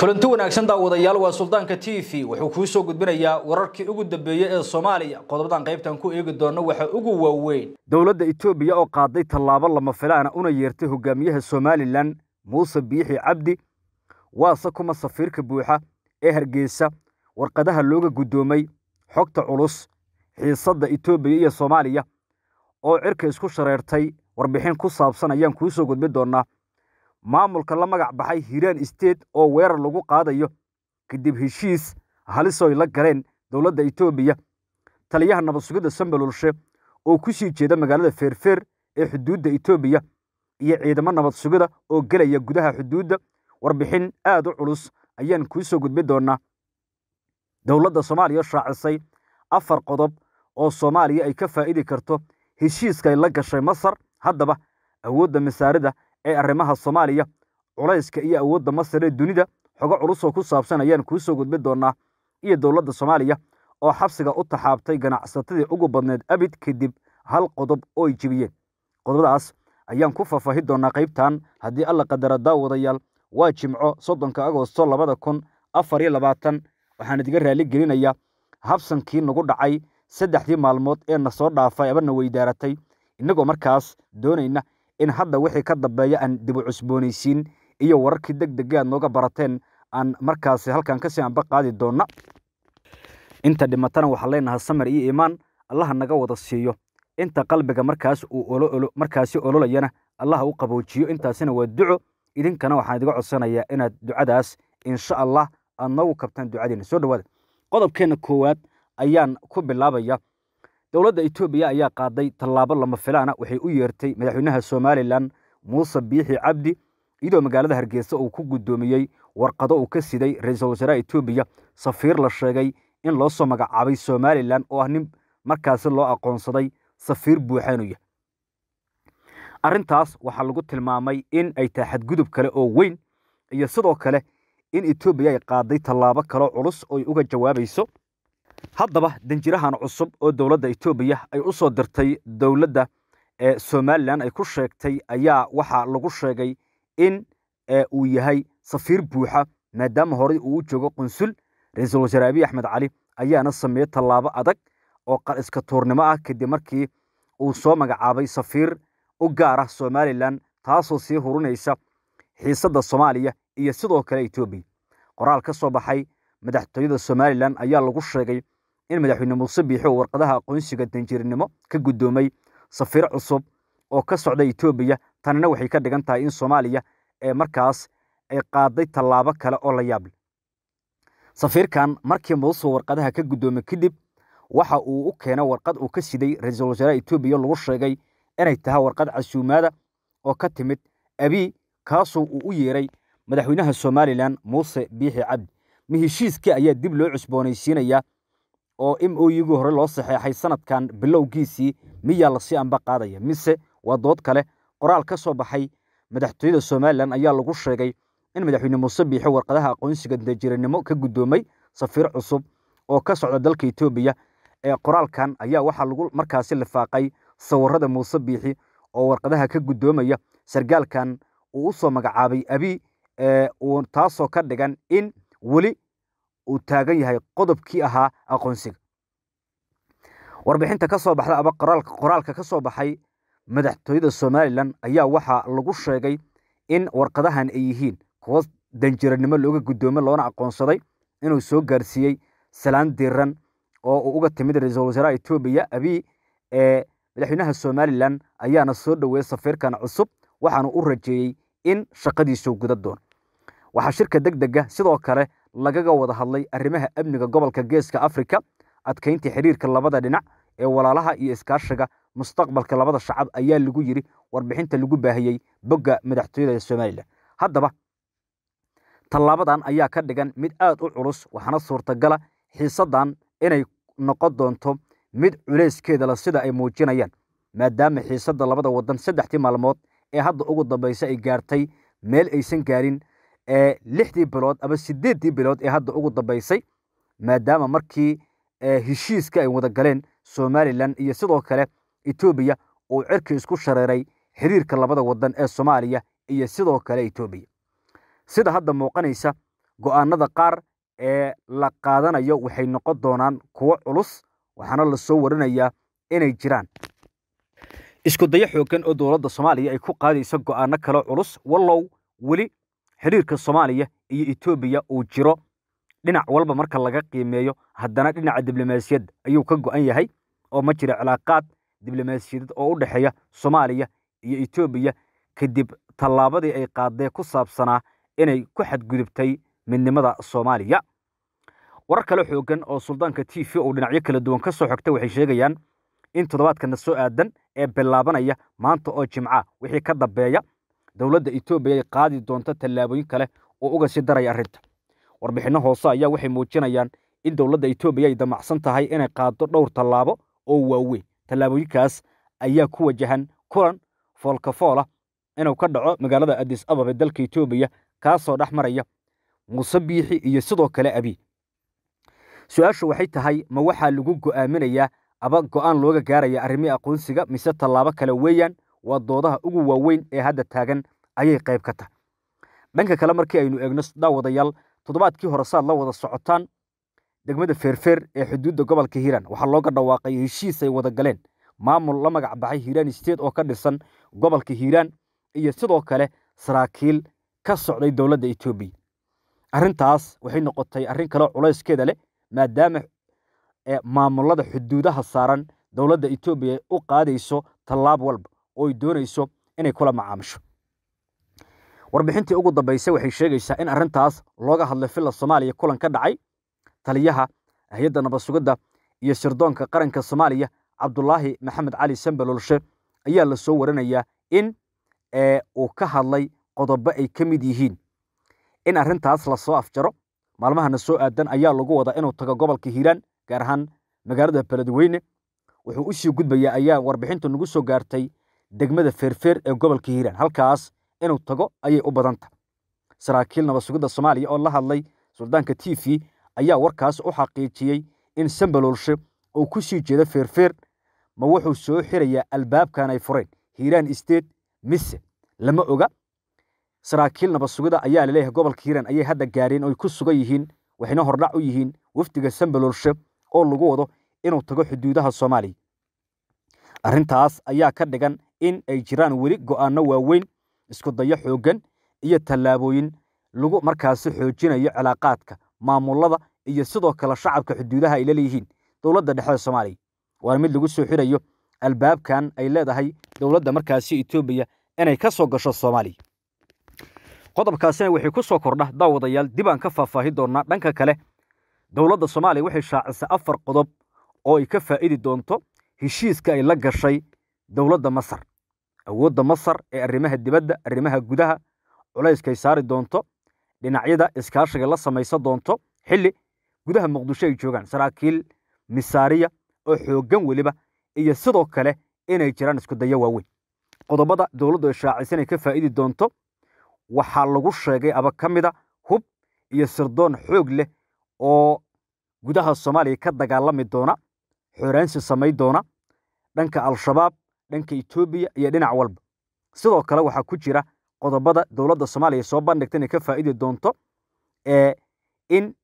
kulanti wanaagsan daawadayaal waa suldaanka t v wuxuu kuu soo gudbinayaa wararkii ugu dambeeyey ee soomaaliya qodobadan qaybtan ku eegi doonno waxa ugu waaweyn dowladda itoobiya oo qaaday tallaabo lama filaana ah una yeertay hogaamiyaha somalilan muuse biixi cabdi waase kuma safiirka buuxa ee hargeysa warqadaha looga guddoomay xogta culus xiisadda etoobiya iyo soomaaliya oo cirka isku shareertay warbixin ku saabsan ayaan kuu soo gudbin doonnaa maamulka la magac baxay hiiraan state oo weerar lagu qaadayo kadib heshiis halisoy la galeen dowladda etoobiya taliyaha nabadsugidda sugidda sambalulshe oo ku sii jeeda magaalada feerfeer ee xuduudda etoobiya iyo ciidamo nabad sugida oo gelaya gudaha xuduudda warbixin aad u culus ayaan kuu soo gudbi doonaa dowladda soomaaliya shaacisay afar qodob oo soomaaliya ay ka faa'idi karto heshiiska ay la gashay masar haddaba awoodda masaarida ee arrimaha soomaaliya culayska iyo awoodda masar ee dunida xogo culusoo ku saabsan ayaan kuu soo gudbi doonnaa iyo dowladda soomaaliya oo xabsiga u taxaabtay ganacsatadii ugu badneed abid kadib hal qodob oo ay jibiyeen qodobadaas ayaan ku faahfaahi doonaa qaybtan haddii alla qadara daawadayaal waa jimco soddonka agosto labada kun afar iyo labaatan waxaan idiga raali gelinayaa habsankii nagu dhacay saddexdii maalmood ee na soo dhaafay abana weydaaratay innagoo markaas doonayna in hadda wixii ka dambeeya aan dib u cusboonaysiin iyo wararkii deg degga aad nooga barateen aan markaasi halkan kasii anba qaadi doonna inta dhimatana waxaan leenahay samir iyo iimaan allaha naga wada siiyo inta qalbiga markaas uu markaasi ololayana allaha u qaboojiyo intaasina waa duco idinkana waxaan idiga codsanayaa inaad ducadaas insha allah aad noogu kabtaan ducadiina soo dhawaada qodobkeenna koowaad ayaan ku bilaabaya dowladda etoobiya ayaa qaaday tallaabo lama filaana waxay u yeertay madaxweynaha somalilan muuse biixi cabdi iyadoo magaalada hargeysa uu ku guddoomiyey warqado uu ka siday ra-iisul wasaaraha etoobiya safiir la sheegay in loosoo magacaabay somalilan oo ah nin markaasi loo aqoonsaday safiir buuxanuya arrintaas waxaa lagu tilmaamay in ay tahay xadgudub kale oo weyn iyo sidoo kale in etoobiya ay qaaday tallaabo kaleo culus oo ay uga jawaabayso haddaba danjirahan cusub oo dowladda etoobiya ay u soo dirtay dowladda somalilan ay ku sheegtay ayaa waxaa lagu sheegay in uu yahay safiir buuxa maadaama horey uu u joogo qunsul ra-iisul wasaare abiy axmed cali ayaana sameeyey tallaabo adag oo qal iska tuurnimo ah kadib markii uu soo magacaabay safiir u gaar ah somalilan taasoo sii hurinaysa xiisadda soomaaliya iyo sidoo kale etoobiya qoraal ka soo baxay madaxtooyada somalilan ayaa lagu sheegay in madaxweyne muuse biixi warqadaha aqoonsiga danjiirinimo ka guddoomay safiir cusub oo ka socda etoobiya tanina waxay ka dhigan tahay in soomaaliya ee markaas ay qaaday tallaabo kale oo la yaable safiirkan markii muuse warqadaha ka guddoomay kadib waxa uu u keenay warqad uu ka siday ra-iisul wasaaraha etoobiya lagu sheegay inay tahay warqad casuumaada oo ka timid abi kaasoo uu u yeeray madaxweynaha somalilan muuse biixi cabdi heshiiskii ayaa dib loo cusboonaysiinaya oo m o yigii hore loo saxeexay sanadkan bilowgiisii miyaa lasii anba qaadaya mise waa dood kale qoraal ka soo baxay madaxtooyada somalilan ayaa lagu sheegay in madaxweyne muuse biixe warqadaha aqoonsiga dajiranimo ka guddoomay safiir cusub oo ka socda dalka etoobiya ee qoraalkan ayaa waxaa lagu markaasi lifaaqay sawirada muuse biixi oo warqadaha ka guddoomaya sargaalkan uu usoo magacaabay abi taasoo ka dhigan in weli uu taagan yahay qodobkii ahaa aqoonsiga warbixinta kasoo baxda aba qoraalka ka soo baxay madaxtooyada somalilan ayaa waxaa lagu sheegay in warqadahan ay yihiin kuwo danjiranimo looga guddoomay loona aqoonsaday inuu soo gaarsiiyey salaan diiran oo uu uga timid ra-iisul wasaaraha etoobiya abiy ee madaxweynaha somalilan ayaana soo dhoweeyey safiirkan cusub waxaana u rajeeyey in shaqadiisu guda doono waxaa shirka deg dega sidoo kale lagaga wada hadlay arrimaha amniga gobolka geeska afrika adkaynta xiriirka labada dhinac ee walaalaha iyo iskaashiga mustaqbalka labada shacab ayaa lagu yiri warbixinta lagu baahiyey bogga madaxtooyada ee somalilan haddaba tallaabadan ayaa ka dhigan mid aad u culus waxaana suurtagala xiisaddan inay noqon doonto mid culayskeeda la sida ay muujinayaan maadaama xiisadda labada waddan saddexdii maalmood ee hadda ugu dambaysa ay gaartay meel aysan gaarin lixdii bilood ama sideeddii bilood ee hadda ugu dambaysay maadaama markii heshiiska ay wada galeen somalilan iyo sidoo kale etoobiya uu cirkii isku shareeray xiriirka labada waddan ee soomaaliya iyo sidoo kale etoobiya sida hadda muuqanaysa go'aanada qaar ee la qaadanayo waxay noqon doonaan kuwo culus waxaana lasoo warinayaa inay jiraan iskudayo xooggan oo dowladda soomaaliya ay ku qaadayso go'aano kaloo culus wallow weli xiriirka soomaaliya iyo etoobiya uu jiro dhinac walba marka laga qiimeeyo haddana dhinaca diblomaasiyad ayuu ka go'an yahay oo ma jira cilaaqaad diblomaasiyadeed oo u dhexeeya soomaaliya iyo etoobiya kadib tallaabadii ay qaadee ku saabsanaa inay ku xadgudubtay midnimada soomaaliya warar kale xoogan oo suldaanka t v uu dhinacyo kala duwan ka soo xogtay waxay sheegayaan in toddobaadkana soo aadan ee bilaabanaya maanta oo jimca wixii ka dambeeya dowladda etoobiya ay qaadi doonto tallaabooyin kale oo uga sii daraya arrinta warbixino hoose ayaa waxay muujinayaan in dowladda etoobiya ay damacsan tahay inay qaado dhowr tallaabo oo waaweyn tallaabooyinkaas ayaa ku wajahan kulan foolkafoola inuu ka dhaco magaalada adis ababa dalka etoobiya kaasoo dhex maraya muuse biixi iyo sidoo kale abiy su-aashu waxay tahay ma waxaa lagu go'aaminayaa aba go'aan looga gaaraya arrimihii aqoonsiga mise tallaabo kale weeyaan waa doodaha ugu waaweyn ee hadda taagan ayay qayb ka tahay dhanka kale markii aynu eegno daawadayaal toddobaadkii hore saad la wada socotaan degmada feerfeer ee xuduudda gobolka hiiraan waxaa looga dhawaaqay heshiis ay wada galeen maamul la magac baxay hiiraan state oo ka dhisan gobolka hiiraan iyo sidoo kale saraakiil ka socday dowladda etoobiya arrintaas waxay noqotay arrin kale culayskeeda leh maadaama maamulada xuduudaha saaran dowladda etoobiya u qaadayso tallaab walba oo ay doonayso inay kula macaamisho warbixintii ugu dambaysay waxay sheegaysaa in arrintaas looga hadlay villa soomaaliya kulan ka dhacay taliyaha hay-adda nabad iyo sirdoonka qaranka soomaaliya cabdulaahi maxamed cali sambalolshe ayaa la soo warinayaa in uu ka hadlay qodobo ay ka mid yihiin in arrintaas lasoo afjaro maalmahana soo aadan ayaa lagu wadaa inuu tago gobolka hiiraan gaar ahaan magaalada beledweyne wuxuu usii gudbayaa ayaa warbixintu nagu soo gaartay degmada feerfeer ee gobolka hiiraan halkaas inuu tago ayay u badan saraakiil nabad soomaaliya oo la hadlay suldaanka tifi ayaa warkaas u xaqiijiyey in sambaloolshe uu ku sii jeedo feerfeer ma wuxuu soo xirayaa albaabkan ay fureen hiiraan state mise lama oga saraakiil nabadsugida ayaa laleeyahay gobolka hiiraan ayay hadda gaareen oy ku sugan yihiin waxayna hordhac u yihiin wafdiga sambaloolshe oo lagu wado inuu tago xuduudaha soomaaliya arrintaas ayaa ka dhigan in ay jiraan weli go'aano waaweyn isku dayo xooggan iyo tallaabooyin lagu markaasi xoojinayo cilaaqaadka maamulada iyo sidoo kale shacabka xuduudaha ay laleeyihiin dowladda dhexe ee soomaaliya waana mid lagu soo xirayo albaabkan ay leedahay dowladda markaasi etoobiya inay ka soo gasho soomaaliya qodobkaasina waxay ku soo kordha daawadayaal dibaan ka faahfaahi doonnaa dhanka kale dowladda soomaaliya waxay shaacisay afar qodob oo ay ka faa'idi doonto heshiiska ay la gashay dowladda masar awoodda masar ee arrimaha dibadda arrimaha gudaha culayskay saari doonto dhinacyada iskaashiga la samaysa doonto xilli gudaha muqdisho ay joogaan saraakiil misaariya oo xooggan weliba iyo sidoo kale inay jiraan iskudayo waaweyn qodobada dowladdu shaacisan ay ka faa'idi doonto waxaa lagu sheegay aba ka mida ah hub iyo sirdoon xoog leh oo gudaha soomaaliya ka dagaalami doona xooraansi samayn doona dhanka al-shabaab dhanka etoobiya iyo dhinac walba sidoo kale waxaa ku jira qodobada dowladda soomaaliya soo bandhigta inay ka faa'iidi doonto in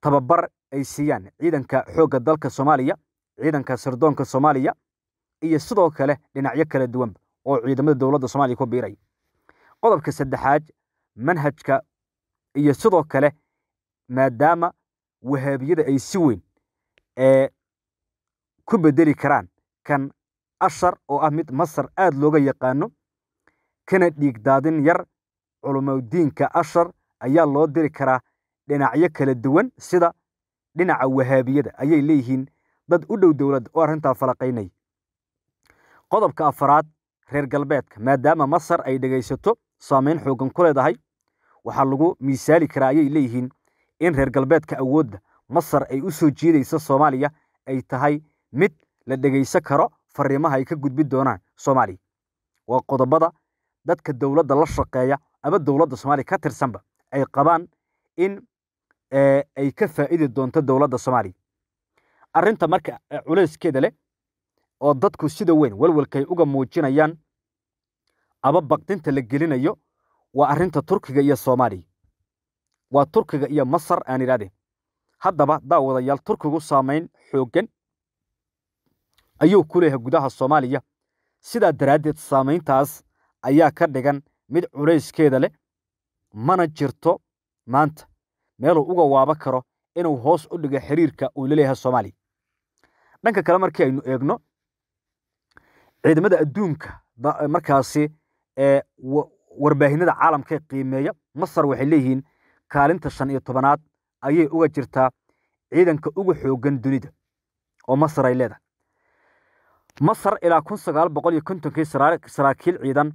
tababar ay siiyaan ciidanka xoogga dalka soomaaliya ciidanka sirdoonka soomaaliya iyo sidoo kale dhinacyo kala duwanba oo ciidamada dowladda soomaliya ku biiraya qodobka saddexaad manhajka iyo sidoo kale maadaama wahaabiyada ay si weyn ku bedeli karaan kan ashar oo ah mid masar aada looga yaqaano kana dhiig daadin yar culumodiinka ashar ayaa loo diri karaa dhinacyo kala duwan sida dhinaca wahaabiyada ayay leeyihiin dad u dhow dowlad oo arrintaa falaqaynaya qodobka afaraad reer galbeedka maadaama masar ay dhegaysato saameyn xoogan ku leedahay waxaa lagu miisaali karaa ayay leeyihiin in reer galbeedka awoodda masar ay u soo jiidaysa soomaaliya ay tahay mid la dhegaysan karo fariimaha ay ka gudbi doonaan soomaaliya waa qodobada dadka dowladda la shaqeeya ama dowladda soomaaliya ka tirsanba ay qabaan in eh, ay ka faa'idi doonto dowladda soomaaliya arrinta marka eh, culeyskeeda leh oo dadku sida weyn walwalkaay uga muujinayaan aba baqdinta la gelinayo waa arrinta turkiga iyo soomaaliya waa turkiga iyo masar aan idhahdeen haddaba daawadayaal turkigu saamayn xooggan ayuu ku leeyahay gudaha soomaaliya sidaa daraaddeed saamayntaas ayaa ka dhigan mid culayskeeda leh mana jirto maanta meeluu uga waaba karo inuu hoos u dhigo xiriirka uu laleeyahay soomaaliya dhanka kale markii aynu eegno ciidamada adduunka markaasi warbaahinada caalamka qiimeeya masar waxay leeyihiin kaalinta shan iyo tobanaad ayay uga jirtaa ciidanka ugu xooggan dunida oo masar ay leedahay masar ilaa kun sagaal boqol iyo kontonkii saraakiil ciidan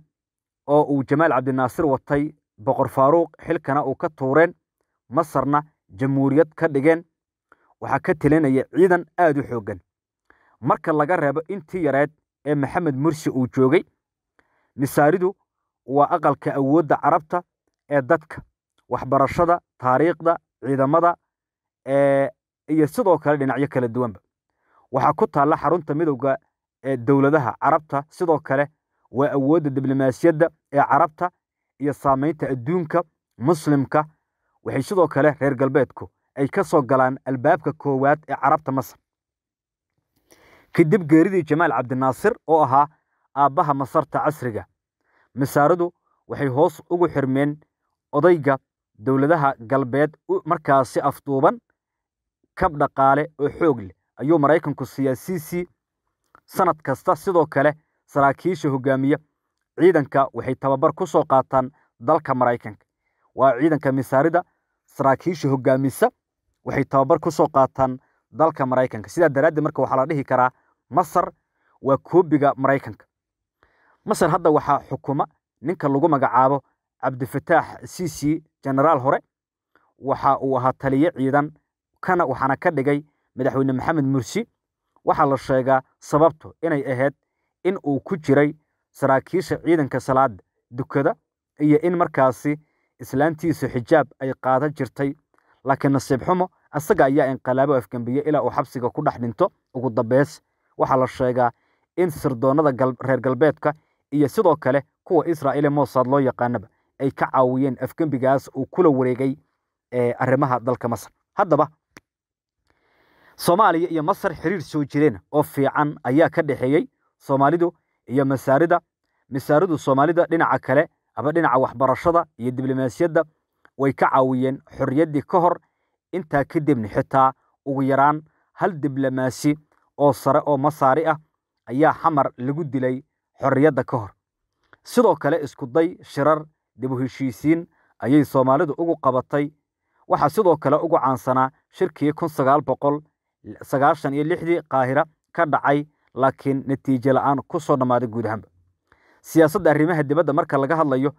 oo uu jamaal cabdinaasir watay boqor faaruuq xilkana uu ka tuureen masarna jamhuuriyad ka dhigeen waxaa ka telinaya ciidan aad u xooggan marka laga reebo intii yareed ee maxamed mursi uu joogay misaaridu waa aqalka awoodda carabta ee dadka waxbarashada taariikhda ciidamada iyo sidoo kale dhinacyo kala duwanba waxaa ku taalla xarunta midowga ee dowladaha carabta sidoo kale waa awoodda diblomaasiyadda ee carabta iyo saamaynta adduunka muslimka waxay sidoo kale reer galbeedku ay ka soo galaan albaabka koowaad ee carabta masar kadib geeridii jamaal cabdinaasir oo ahaa aabbaha masarta casriga masaaradu waxay hoos ugu xirmeen odayga dowladaha galbeed markaasi afduuban kab dhaqaale oo xoog leh ayuu maraykanku siiyaa c c sanad kasta sidoo kale saraakiisha hogaamiya ciidanka waxay tababar ku soo qaataan dalka maraykanka waa ciidanka misaarida saraakiisha hogaamisa waxay tababar ku soo qaataan dalka maraykanka sidaa daraaddeed marka waxaa la dhihi karaa masar waa koobiga maraykanka masar hadda waxaa xukuma ninka lagu magacaabo cabdifataax siisi jenaraal hore waxa uu ahaa taliye ciidan kana waxaana ka dhigay madaxweyne maxamed mursi waxaa la sheegaa sababtu inay ahayd in uu ku jiray saraakiisha ciidanka salaada dukada iyo in markaasi islaantiisu xijaab ay qaadan jirtay laakiin nasiib xumo isaga ayaa inqilaabo afgembiye ilaa uu xabsiga ku dhex dhinto ugu dambeys waxaa la sheegaa in sirdoonnada reer galbeedka iyo sidoo kale kuwa israa'iil ee moosaad loo yaqaanaba ay ka caawiyeen afgembigaas uu kula wareegay eh, arrimaha dalka masar haddaba soomaaliya iyo masar xiriir soo jireen oo fiican ayaa ka dhexeeyey soomaalidu iyo masaarida masaaridu soomaalida dhinaca kale aba dhinaca waxbarashada iyo diblomaasiyadda way ka caawiyeen xorriyaddii ka hor intaa kadibna xitaa ugu yaraan hal diblomaasi oo sare oo masaari ah ayaa xamar lagu dilay xorriyadda ka hor sidoo kale iskuday shirar dib u heshiisiin ayay soomaalidu ugu qabatay waxaa sidoo kale ugu caansanaa shirkii kun sagaal boqol sagaashan iyo lixdii qaahira ka dhacay laakiin natiijo la-aan soo dhammaaday guud ahaanba siyaasadda arrimaha dibadda marka laga hadlayo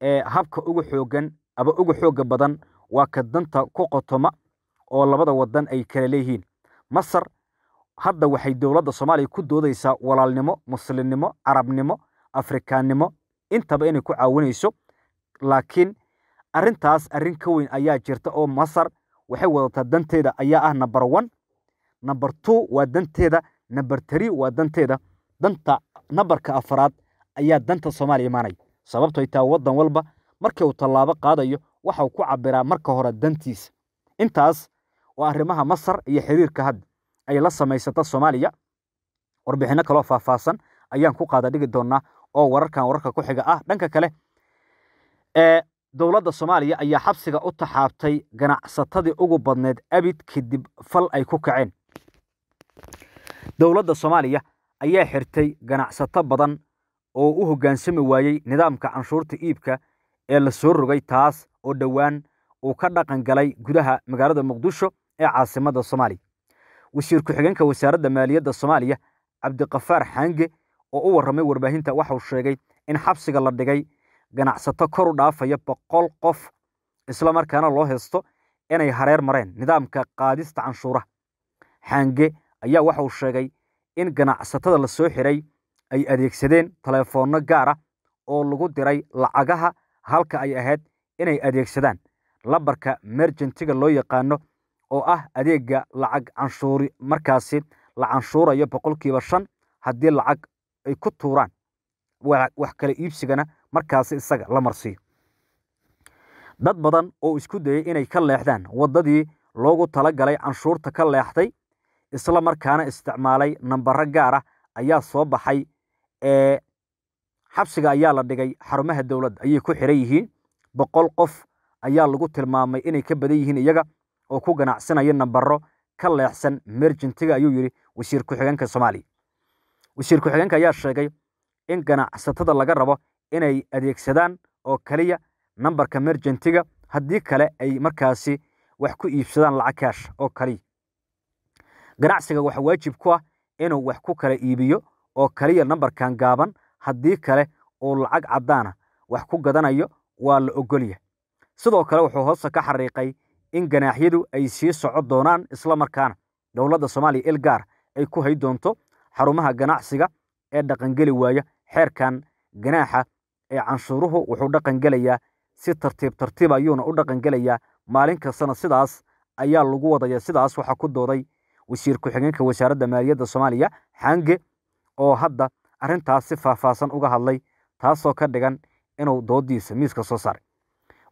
ee habka ugu xoogan aba ugu xooga badan waa ka danta ku qotoma oo labada wadan ay kala leeyihiin masar hadda waxay dowladda soomaaliya ku doodaysaa walaalnimo muslimnimo carabnimo afrikaannimo intaba inay ku caawinayso laakiin arrintaas arrin ka weyn ayaa jirta oo masar waxay wadataa danteeda ayaa ah nambar one number two waa danteeda number three waa danteeda danta nambarka afraad ayaa danta soomaaliya imaanaya sababto ay waddan walba markii uu tallaabo qaadayo waxauu ku cabiraa marka hore dantiisa intaas waa arrimaha masar iyo xiriirka hadda ay la samaysata soomaaliya warbixinno kaloo faahfaahsan ayaan ku qaada dhigi doonaa oo wararkan wararka ku xiga ah dhanka kale dowladda soomaaliya ayaa xabsiga u taxaabtay ganacsatadii ugu badneed abid kadib fal ay ku kaceen dowladda soomaaliya ayaa xirtay ganacsato badan oo u hoggaansami waayey nidaamka canshuurta iibka ee la soo rogay taas oo dhowaan uu ka dhaqan galay gudaha magaalada muqdisho ee caasimadda soomaaliya wasiir ku-xigeenka wasaaradda maaliyadda soomaaliya cabdiqafaar xaange oo u warramay warbaahinta waxauu sheegay in xabsiga la dhigay ganacsato kor u dhaafaya boqol qof islamarkaana loo heysto inay hareer mareen nidaamka qaadista canshuuraha xaange ayaa waxa uu sheegay in ganacsatada la soo xiray ay adeegsadeen taleefoonno gaara ah oo lagu diray lacagaha halka ay ahayd inay adeegsadaan lambarka merjantiga loo yaqaano oo ah adeega lacag canshuuri markaasi la canshuurayo boqolkiiba shan haddii lacag ay ku tuuraan wax kale iibsigana markaasi isaga la marsiiyo dad badan oo isku dayay inay ka leexdaan waddadii loogu tala galay canshuurta ka leexday isla markaana isticmaalay nambaro gaar ah ayaa soo baxay ee xabsiga ayaa la dhigay xarumaha dowladda ayay ku xiran yihiin boqol qof ayaa lagu tilmaamay inay ka badan yihiin iyaga oo ku ganacsanaya nambaro ka leexsan merjintiga ayuu yidhi wasiir ku-xigeenka soomaaliya wasiir ku-xigeenka ayaa sheegay in ganacsatada laga rabo inay adeegsadaan oo keliya nambarka merjintiga haddii kale ay markaasi wax ku iibsadaan lacag kaash oo kaliya ganacsiga waxa waajib ku ah inuu wax ku kala iibiyo oo kaliya nambarkan gaaban haddii kale uu lacag caddaana wax ku gadanayo waa la ogolyahay sidoo kale wuxuu hoosta ka xariiqay in ganaaxyadu ay sii soco doonaan isla markaana dowladda soomaaliya ilgaar ay ku hay doonto xarumaha ganacsiga ee dhaqangeli waaya xeerkan ganaaxa ee canshuuruhu wuxuu dhaqangelayaa si tartiib tartiib ayuuna u dhaqangelayaa maalin kastana sidaas ayaa lagu wadaya sidaas waxaa ku dooday wasiir ku-xigeenka wasaaradda maaliyadda soomaaliya xange oo hadda arrintaas si faahfaahsan uga hadlay taasoo ka dhigan inuu doodiisa miiska soo saaray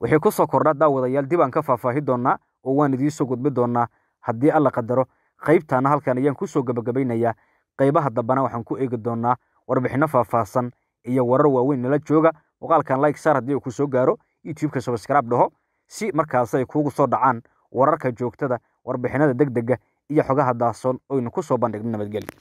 wixii ku soo kordha daawadayaal dib aan ka faahfaahi doonnaa oo waan idiinsoo gudbi doonnaa haddii alla qadaro qaybtaana halkan ayaan kusoo gabagabaynayaa qaybaha dambana waxaan ku eegi doonnaa warbixino faahfaahsan iyo warar waaweyn nala jooga muuqaalkan like saar haddii uu ku soo gaaro youtubeka sabskraib dhaho si markaas ay kuugu soo dhacaan wararka joogtada warbixinada deg dega iyo xogaha daahsoon oynu ku soo bandhignay nabadgelyo